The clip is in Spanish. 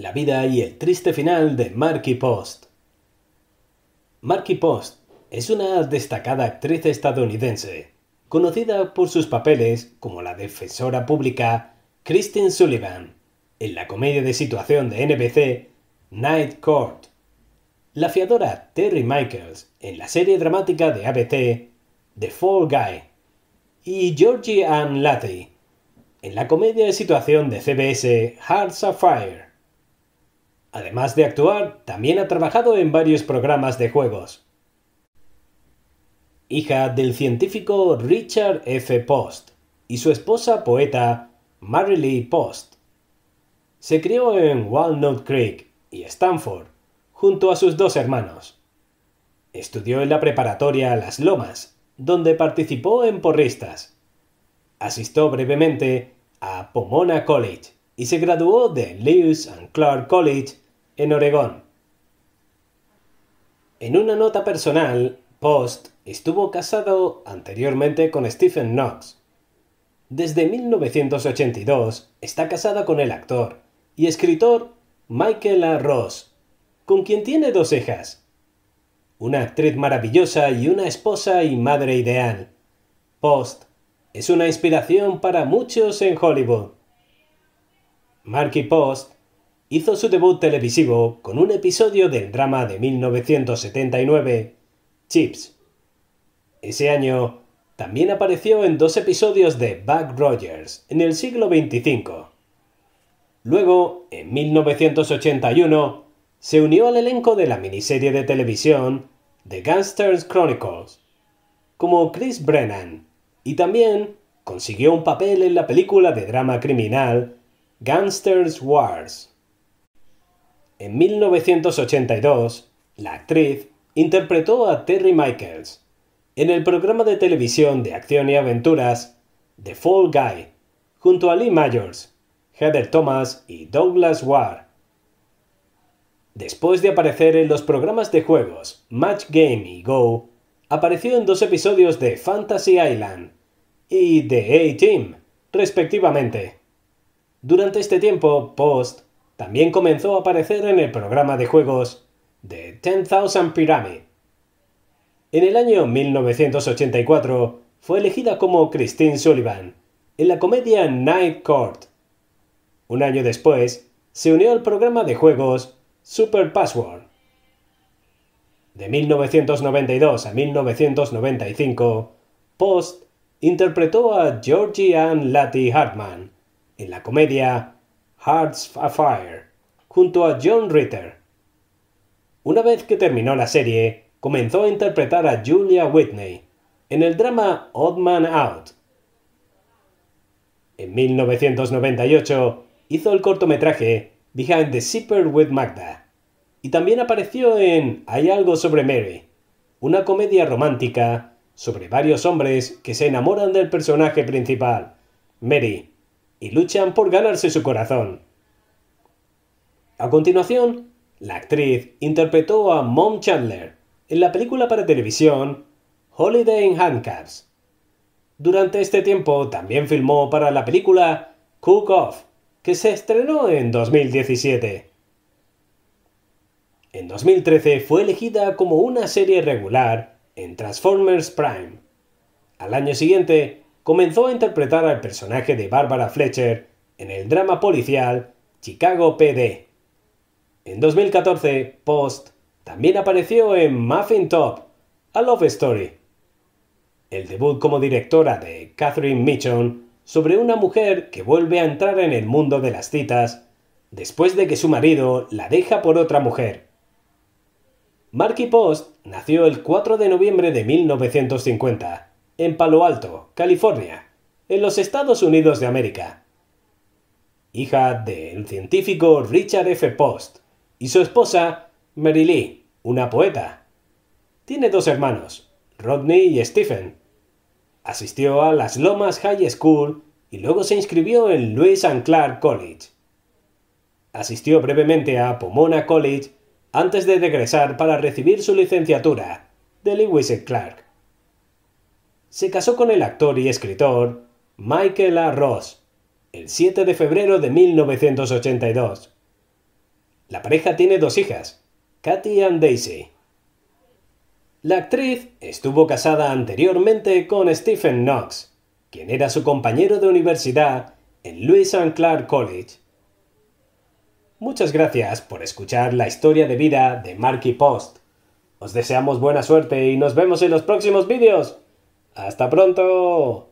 La vida y el triste final de Marky Post. Marky Post es una destacada actriz estadounidense, conocida por sus papeles como la defensora pública Kristen Sullivan en la comedia de situación de NBC Night Court, la fiadora Terry Michaels en la serie dramática de ABC The Fall Guy y Georgie Ann Latty en la comedia de situación de CBS Hearts of Fire. Además de actuar, también ha trabajado en varios programas de juegos. Hija del científico Richard F. Post y su esposa poeta Mary Post. Se crió en Walnut Creek y Stanford, junto a sus dos hermanos. Estudió en la preparatoria Las Lomas, donde participó en porristas. Asistió brevemente a Pomona College y se graduó de Lewis and Clark College en Oregón. En una nota personal, Post estuvo casado anteriormente con Stephen Knox. Desde 1982 está casada con el actor y escritor Michael A. Ross, con quien tiene dos hijas. Una actriz maravillosa y una esposa y madre ideal. Post es una inspiración para muchos en Hollywood. Marky Post hizo su debut televisivo con un episodio del drama de 1979, Chips. Ese año también apareció en dos episodios de Buck Rogers en el siglo XXV. Luego, en 1981, se unió al elenco de la miniserie de televisión The Gangsters Chronicles, como Chris Brennan, y también consiguió un papel en la película de drama criminal Gangsters Wars. En 1982, la actriz interpretó a Terry Michaels en el programa de televisión de acción y aventuras The Fall Guy, junto a Lee Majors, Heather Thomas y Douglas Ward. Después de aparecer en los programas de juegos Match Game y Go, apareció en dos episodios de Fantasy Island y The A-Team, respectivamente. Durante este tiempo, Post también comenzó a aparecer en el programa de juegos The 10,000 Pyramid. En el año 1984 fue elegida como Christine Sullivan en la comedia Night Court. Un año después, se unió al programa de juegos Super Password. De 1992 a 1995, Post interpretó a Georgie Ann Lattie Hartman en la comedia Hearts Afire, junto a John Ritter. Una vez que terminó la serie, comenzó a interpretar a Julia Whitney en el drama Odd Man Out. En 1998 hizo el cortometraje Behind the Zipper with Magda y también apareció en Hay algo sobre Mary, una comedia romántica sobre varios hombres que se enamoran del personaje principal, Mary, y luchan por ganarse su corazón. A continuación, la actriz interpretó a Mom Chandler en la película para televisión Holiday in Handcuffs. Durante este tiempo también filmó para la película Cook Off, que se estrenó en 2017. En 2013 fue elegida como una serie regular en Transformers Prime. Al año siguiente comenzó a interpretar al personaje de Barbara Fletcher en el drama policial Chicago PD. En 2014, Post también apareció en Muffin Top, A Love Story. El debut como directora de Catherine Mitchell sobre una mujer que vuelve a entrar en el mundo de las citas después de que su marido la deja por otra mujer. Marky Post nació el 4 de noviembre de 1950 en Palo Alto, California, en los Estados Unidos de América. Hija del científico Richard F. Post y su esposa, Mary Lee, una poeta. Tiene dos hermanos, Rodney y Stephen. Asistió a las Lomas High School y luego se inscribió en Louis and Clark College. Asistió brevemente a Pomona College antes de regresar para recibir su licenciatura de Lewis and Clark se casó con el actor y escritor Michael A. Ross el 7 de febrero de 1982. La pareja tiene dos hijas, Katy and Daisy. La actriz estuvo casada anteriormente con Stephen Knox, quien era su compañero de universidad en Louis and Clark College. Muchas gracias por escuchar la historia de vida de Marky Post. Os deseamos buena suerte y nos vemos en los próximos vídeos. ¡Hasta pronto!